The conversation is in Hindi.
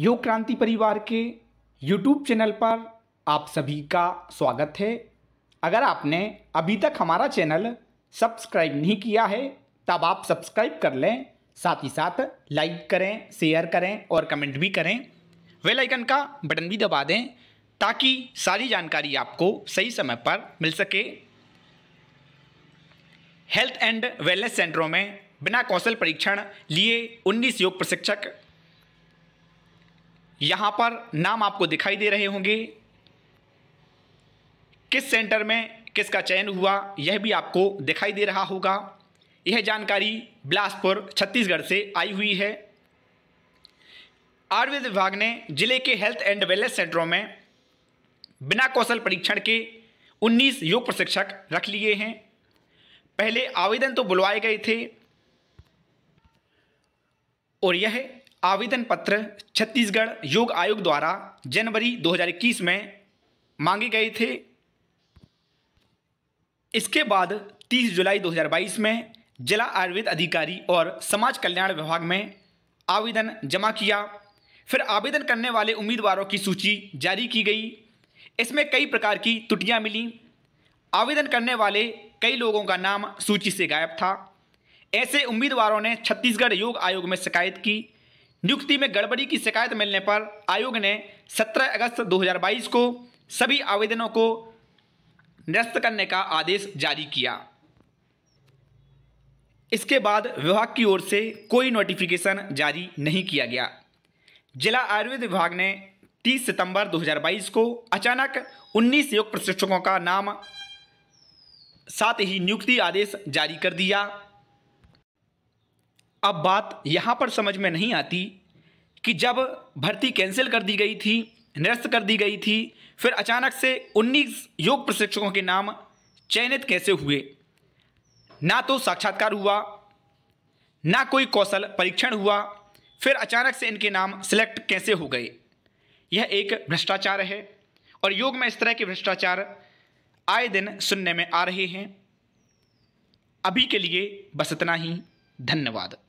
योग क्रांति परिवार के यूट्यूब चैनल पर आप सभी का स्वागत है अगर आपने अभी तक हमारा चैनल सब्सक्राइब नहीं किया है तब आप सब्सक्राइब कर लें साथ ही साथ लाइक करें शेयर करें और कमेंट भी करें वेल आइकन का बटन भी दबा दें ताकि सारी जानकारी आपको सही समय पर मिल सके हेल्थ एंड वेलनेस सेंटरों में बिना कौशल परीक्षण लिए 19 योग प्रशिक्षक यहाँ पर नाम आपको दिखाई दे रहे होंगे किस सेंटर में किसका चयन हुआ यह भी आपको दिखाई दे रहा होगा यह जानकारी बिलासपुर छत्तीसगढ़ से आई हुई है आयुर्वेद विभाग ने जिले के हेल्थ एंड वेलनेस सेंटरों में बिना कौशल परीक्षण के 19 योग प्रशिक्षक रख लिए हैं पहले आवेदन तो बुलवाए गए थे और यह आवेदन पत्र छत्तीसगढ़ योग आयोग द्वारा जनवरी 2021 में मांगे गए थे इसके बाद 30 जुलाई 2022 में जिला आयुर्वेद अधिकारी और समाज कल्याण विभाग में आवेदन जमा किया फिर आवेदन करने वाले उम्मीदवारों की सूची जारी की गई इसमें कई प्रकार की त्रुटियाँ मिली आवेदन करने वाले कई लोगों का नाम सूची से गायब था ऐसे उम्मीदवारों ने छत्तीसगढ़ योग आयोग में शिकायत की नियुक्ति में गड़बड़ी की शिकायत मिलने पर आयोग ने 17 अगस्त 2022 को सभी आवेदनों को निरस्त करने का आदेश जारी किया इसके बाद विभाग की ओर से कोई नोटिफिकेशन जारी नहीं किया गया जिला आयुर्वेद विभाग ने 30 सितंबर 2022 को अचानक 19 योग प्रशिक्षकों का नाम साथ ही नियुक्ति आदेश जारी कर दिया अब बात यहाँ पर समझ में नहीं आती कि जब भर्ती कैंसिल कर दी गई थी निरस्त कर दी गई थी फिर अचानक से 19 योग प्रशिक्षकों के नाम चयनित कैसे हुए ना तो साक्षात्कार हुआ ना कोई कौशल परीक्षण हुआ फिर अचानक से इनके नाम सिलेक्ट कैसे हो गए यह एक भ्रष्टाचार है और योग में इस तरह के भ्रष्टाचार आए दिन सुनने में आ रहे हैं अभी के लिए बस इतना ही धन्यवाद